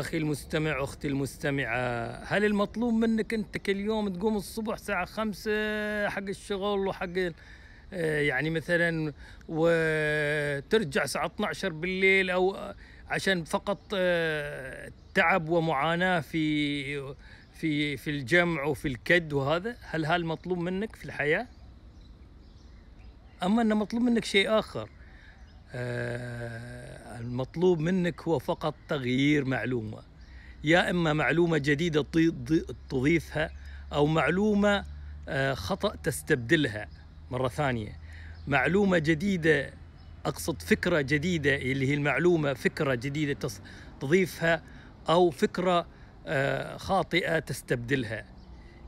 أخي المستمع أختي المستمعة هل المطلوب منك أنت كل يوم تقوم الصبح الساعة خمسة حق الشغل وحق آه، يعني مثلا وترجع الساعة 12 بالليل أو عشان فقط آه، تعب ومعاناة في في في الجمع وفي الكد وهذا هل هذا مطلوب منك في الحياة أما أنه مطلوب منك شيء آخر آه، المطلوب منك هو فقط تغيير معلومة يا إما معلومة جديدة تضيفها أو معلومة آه، خطأ تستبدلها مرة ثانية معلومة جديدة أقصد فكرة جديدة اللي هي المعلومة فكرة جديدة تضيفها أو فكرة آه، خاطئة تستبدلها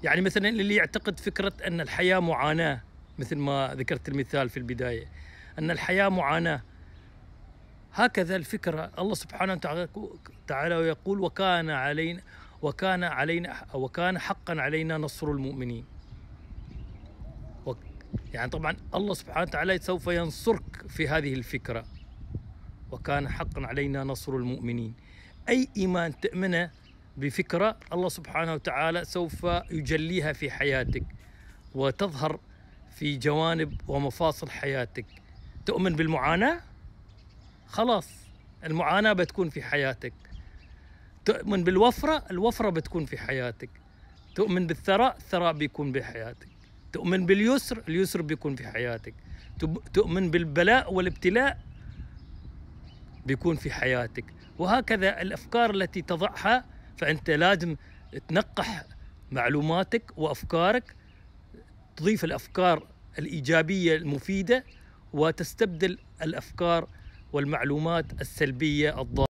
يعني مثلا اللي يعتقد فكرة أن الحياة معاناة مثل ما ذكرت المثال في البداية أن الحياة معاناة هكذا الفكرة الله سبحانه وتعالى يقول وكان علينا وكان علينا وكان حقا علينا نصر المؤمنين يعني طبعا الله سبحانه وتعالى سوف ينصرك في هذه الفكرة وكان حقا علينا نصر المؤمنين أي إيمان تؤمنه بفكرة الله سبحانه وتعالى سوف يجليها في حياتك وتظهر في جوانب ومفاصل حياتك تؤمن بالمعاناة خلاص المعاناة بتكون في حياتك تؤمن بالوفرة الوفرة بتكون في حياتك تؤمن بالثراء الثراء بيكون بحياتك تؤمن باليسر اليسر بيكون في حياتك تؤمن بالبلاء والابتلاء بيكون في حياتك وهكذا الأفكار التي تضعها فأنت لازم تنقح معلوماتك وأفكارك تضيف الأفكار الإيجابية المفيدة وتستبدل الأفكار والمعلومات السلبية الضارة